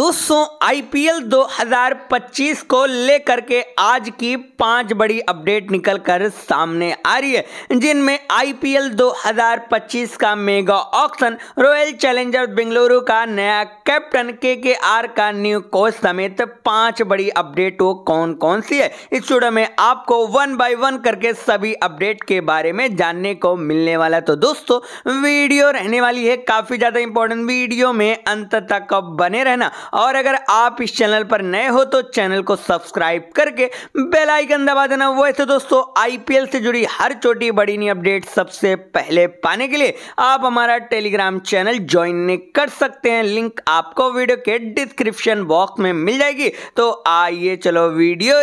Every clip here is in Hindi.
दोस्तों आईपीएल 2025 को लेकर के आज की पांच बड़ी अपडेट निकल कर सामने आ रही है जिनमें आईपीएल 2025 का mega auction Royal Challenger Bengaluru का नया कैप्टन के के आर का न्यू कोच समेत पांच बड़ी अपडेट वो कौन कौन सी है इस वीडियो में आपको वन बाय वन करके सभी अपडेट के बारे में जानने को मिलने वाला तो दोस्तों वीडियो रहने वाली है काफी ज्यादा इंपॉर्टेंट वीडियो में अंत तक बने रहना और अगर आप इस चैनल पर नए हो तो चैनल को सब्सक्राइब करके बेल आइकन दबा देना वैसे दोस्तों आईपीएल से जुड़ी हर छोटी बड़ी नई अपडेट सबसे पहले पाने के लिए आप हमारा टेलीग्राम चैनल ज्वाइन कर सकते हैं लिंक आपको वीडियो के डिस्क्रिप्शन बॉक्स में मिल जाएगी तो आइए चलो वीडियो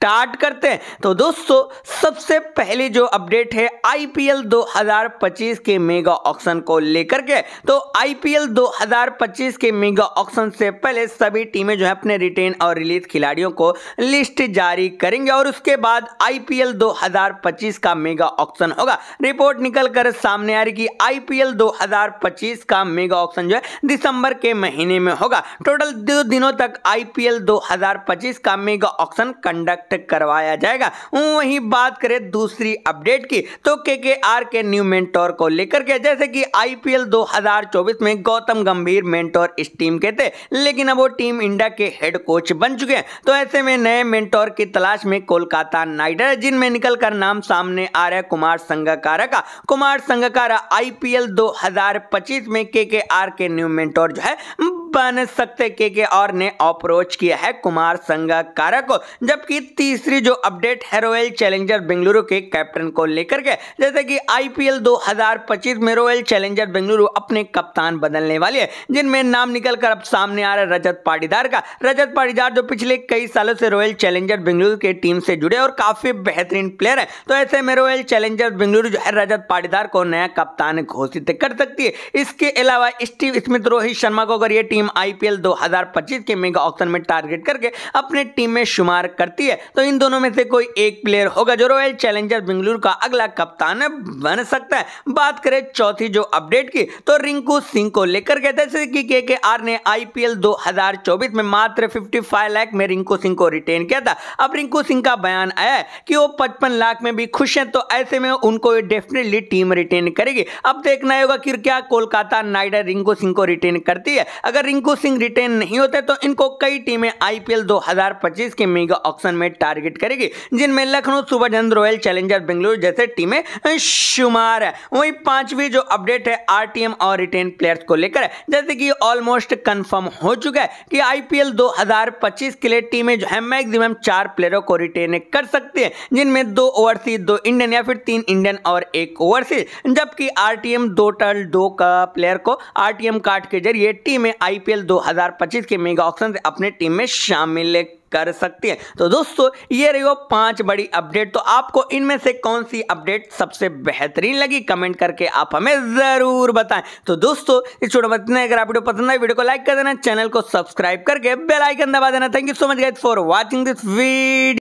स्टार्ट करते हैं तो दोस्तों सबसे पहले जो अपडेट है आईपीएल 2025 के मेगा ऑक्शन को लेकर के तो आईपीएल 2025 के मेगा ऑक्शन से पहले सभी टीमें जो है अपने रिटेन और रिलीज खिलाड़ियों को लिस्ट जारी करेंगे और उसके बाद आईपीएल 2025 का मेगा ऑक्शन होगा रिपोर्ट निकल कर सामने आ रही कि आईपीएल 2025 का मेगा ऑक्शन जो है दिसंबर के महीने में होगा टोटल दो दिनों तक आईपीएल 2025 का मेगा ऑक्शन कंडक्ट कलेक्ट करवाया जाएगा वहीं बात करें दूसरी अपडेट की तो के के आर के न्यू मेंटोर को लेकर के जैसे कि आईपीएल 2024 में गौतम गंभीर मेंटोर इस टीम के थे लेकिन अब वो टीम इंडिया के हेड कोच बन चुके हैं तो ऐसे में नए मेंटोर की तलाश में कोलकाता नाइट राइडर जिनमें निकल कर नाम सामने आ रहा है कुमार संगकारा का कुमार संगकारा आईपीएल 2025 में के के आर के न्यू मेंटोर जो है बन सकते के के और ने अप्रोच किया है कुमार संगकारा को जबकि तीसरी जो अपडेट है रॉयल चैलेंजर बेंगलुरु के कैप्टन को लेकर के जैसे कि आईपीएल 2025 में रॉयल चैलेंजर बेंगलुरु अपने कप्तान बदलने वाले है जिनमें नाम निकल कर अब सामने आ रहा है रजत पाटीदार का रजत पाटीदार जो पिछले कई सालों से रॉयल चैलेंजर बेंगलुरु के टीम से जुड़े और काफी बेहतरीन प्लेयर है तो ऐसे में रॉयल चैलेंजर बेंगलुरु जो है रजत पाटीदार को नया कप्तान घोषित कर सकती है इसके अलावा स्टीव स्मिथ रोहित शर्मा को अगर ये टीम टीम आईपीएल 2025 के मेगा ऑक्शन में टारगेट करके अपने टीम में शुमार करती है तो इन दोनों में से कोई एक प्लेयर होगा जो रॉयल चैलेंजर बेंगलुरु का अगला कप्तान बन सकता है बात करें चौथी जो अपडेट की तो रिंकू सिंह को लेकर कहते जैसे कि के के आर ने आईपीएल दो में मात्र 55 लाख में रिंकू सिंह को रिटेन किया था अब रिंकू सिंह का बयान आया है कि वो पचपन लाख में भी खुश है तो ऐसे में उनको डेफिनेटली टीम रिटेन करेगी अब देखना होगा कि क्या कोलकाता नाइडर रिंकू सिंह को रिटेन करती है अगर रिंकू सिंह रिटेन नहीं होते तो इनको कई टीमें आईपीएल 2025 के मेगा ऑक्शन में टारगेट करेगी जिनमें लखनऊ सुपर जन रॉयल चैलेंजर बेंगलुरु जैसे टीमें शुमार है वहीं पांचवी जो अपडेट है आरटीएम और रिटेन प्लेयर्स को लेकर जैसे कि ऑलमोस्ट कंफर्म हो चुका है कि आईपीएल 2025 के लिए टीमें जो है मैक्सिमम चार प्लेयरों को रिटेन कर सकती है जिनमें दो ओवरसीज दो इंडियन या फिर तीन इंडियन और एक ओवरसीज जबकि आर दो टर्ल दो का प्लेयर को आर कार्ड के जरिए टीमें आई आईपीएल 2025 के मेगा ऑक्शन से अपने टीम में शामिल कर सकती है तो दोस्तों ये रही वो पांच बड़ी अपडेट तो आपको इनमें से कौन सी अपडेट सबसे बेहतरीन लगी कमेंट करके आप हमें जरूर बताएं तो दोस्तों इस छोटे बतने अगर आप वीडियो पसंद आए वीडियो को लाइक कर देना चैनल को सब्सक्राइब करके बेलाइकन दबा देना thank you so much guys for watching this video